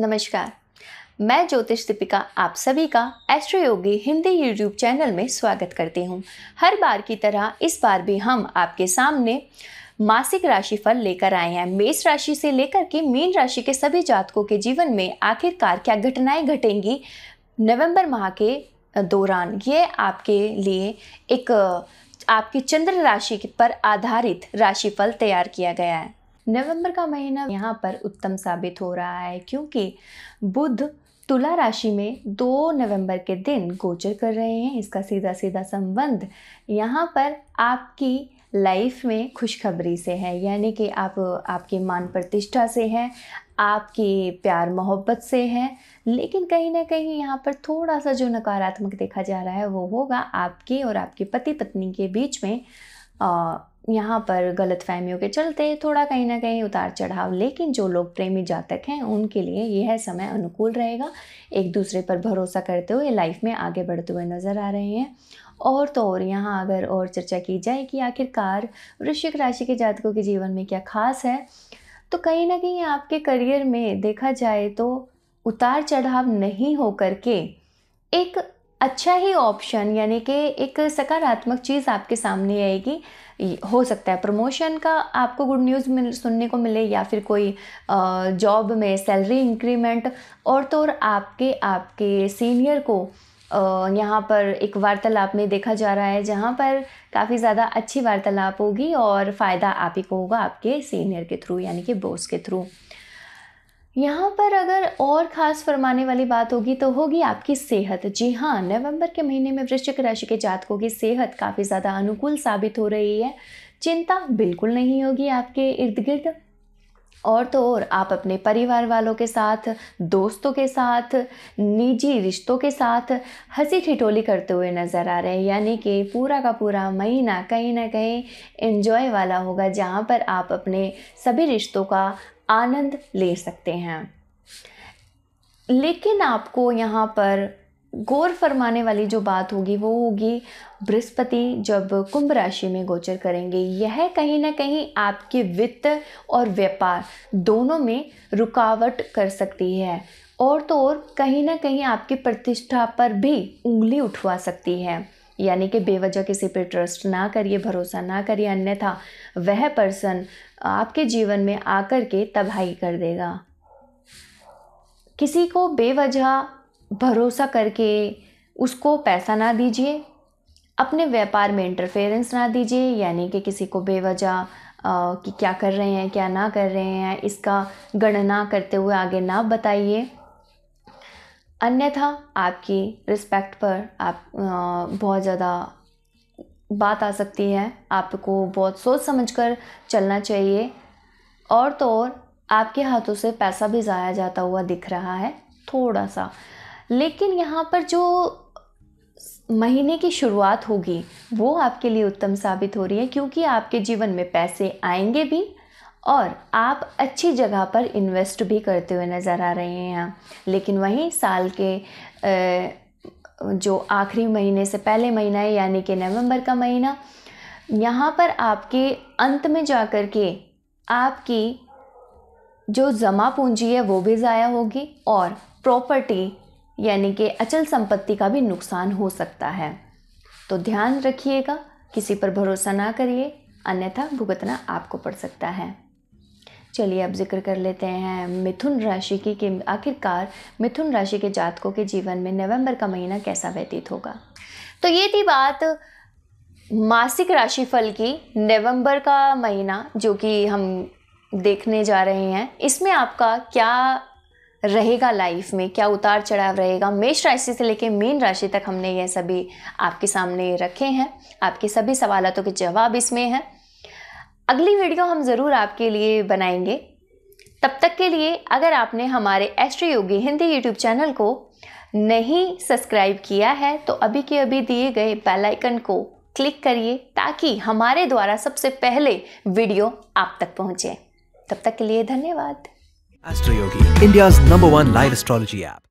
नमस्कार मैं ज्योतिष दीपिका आप सभी का एस्ट्रो योगी हिंदी यूट्यूब चैनल में स्वागत करती हूँ हर बार की तरह इस बार भी हम आपके सामने मासिक राशिफल लेकर आए हैं मेष राशि से लेकर के मीन राशि के सभी जातकों के जीवन में आखिरकार क्या घटनाएं घटेंगी नवंबर माह के दौरान ये आपके लिए एक आपकी चंद्र राशि पर आधारित राशिफल तैयार किया गया है नवंबर का महीना यहाँ पर उत्तम साबित हो रहा है क्योंकि बुध तुला राशि में 2 नवंबर के दिन गोचर कर रहे हैं इसका सीधा सीधा संबंध यहाँ पर आपकी लाइफ में खुशखबरी से है यानी कि आप आपकी मान प्रतिष्ठा से है आपके प्यार मोहब्बत से है लेकिन कहीं ना कहीं यहाँ पर थोड़ा सा जो नकारात्मक देखा जा रहा है वो होगा आपके और आपके पति पत्नी के बीच में आ, यहाँ पर गलत फहमियों के चलते थोड़ा कहीं ना कहीं उतार चढ़ाव लेकिन जो लोग प्रेमी जातक हैं उनके लिए यह समय अनुकूल रहेगा एक दूसरे पर भरोसा करते हुए लाइफ में आगे बढ़ते हुए नज़र आ रहे हैं और तो और यहाँ अगर और चर्चा की जाए कि आखिरकार वृश्चिक राशि के जातकों के जीवन में क्या खास है तो कहीं ना कहीं आपके करियर में देखा जाए तो उतार चढ़ाव नहीं हो के एक अच्छा ही ऑप्शन यानी कि एक सकारात्मक चीज़ आपके सामने आएगी हो सकता है प्रमोशन का आपको गुड न्यूज़ मिल सुनने को मिले या फिर कोई जॉब में सैलरी इंक्रीमेंट और तो और आपके आपके सीनियर को यहाँ पर एक वार्तालाप में देखा जा रहा है जहाँ पर काफ़ी ज़्यादा अच्छी वार्तालाप होगी और फ़ायदा आप ही को होगा आपके सीनियर के थ्रू यानी कि बॉस के थ्रू यहाँ पर अगर और ख़ास फरमाने वाली बात होगी तो होगी आपकी सेहत जी हाँ नवंबर के महीने में वृश्चिक राशि के जातकों की सेहत काफ़ी ज़्यादा अनुकूल साबित हो रही है चिंता बिल्कुल नहीं होगी आपके इर्द गिर्द और तो और आप अपने परिवार वालों के साथ दोस्तों के साथ निजी रिश्तों के साथ हंसी ठिठोली करते हुए नज़र आ रहे हैं यानी कि पूरा का पूरा महीना कहीं ना कहीं एंजॉय वाला होगा जहाँ पर आप अपने सभी रिश्तों का आनंद ले सकते हैं लेकिन आपको यहाँ पर गौर फरमाने वाली जो बात होगी वो होगी बृहस्पति जब कुंभ राशि में गोचर करेंगे यह कहीं ना कहीं आपके वित्त और व्यापार दोनों में रुकावट कर सकती है और तो और कहीं ना कहीं आपकी प्रतिष्ठा पर भी उंगली उठवा सकती है यानी कि बेवजह किसी पर ट्रस्ट ना करिए भरोसा ना करिए अन्यथा वह पर्सन आपके जीवन में आकर के तबाही कर देगा किसी को बेवजह भरोसा करके उसको पैसा ना दीजिए अपने व्यापार में इंटरफेरेंस ना दीजिए यानी कि किसी को बेवजह कि क्या कर रहे हैं क्या ना कर रहे हैं इसका गणना करते हुए आगे ना बताइए अन्यथा आपकी रिस्पेक्ट पर आप बहुत ज़्यादा बात आ सकती है आपको बहुत सोच समझ कर चलना चाहिए और तो और आपके हाथों से पैसा भी ज़ाया जाता हुआ दिख रहा है थोड़ा सा लेकिन यहाँ पर जो महीने की शुरुआत होगी वो आपके लिए उत्तम साबित हो रही है क्योंकि आपके जीवन में पैसे आएंगे भी और आप अच्छी जगह पर इन्वेस्ट भी करते हुए नज़र आ रहे हैं यहाँ लेकिन वहीं साल के जो आखिरी महीने से पहले महीना है यानी कि नवंबर का महीना यहाँ पर आपके अंत में जा कर के आपकी जो जमा पूंजी है वो भी ज़ाया होगी और प्रॉपर्टी यानी कि अचल संपत्ति का भी नुकसान हो सकता है तो ध्यान रखिएगा किसी पर भरोसा ना करिए अन्यथा भुगतना आपको पड़ सकता है चलिए अब जिक्र कर लेते हैं मिथुन राशि की कि आखिरकार मिथुन राशि के जातकों के जीवन में नवंबर का महीना कैसा व्यतीत होगा तो ये थी बात मासिक राशिफल की नवंबर का महीना जो कि हम देखने जा रहे हैं इसमें आपका क्या रहेगा लाइफ में क्या उतार चढ़ाव रहेगा मेष राशि से लेकर मीन राशि तक हमने यह सभी आपके सामने रखे हैं आपके सभी सवालतों के जवाब इसमें हैं अगली वीडियो हम ज़रूर आपके लिए बनाएंगे तब तक के लिए अगर आपने हमारे एस्ट्रो योगी हिंदी यूट्यूब चैनल को नहीं सब्सक्राइब किया है तो अभी के अभी दिए गए बेल आइकन को क्लिक करिए ताकि हमारे द्वारा सबसे पहले वीडियो आप तक पहुंचे तब तक के लिए धन्यवाद Astro Yogi, India's number one live astrology app.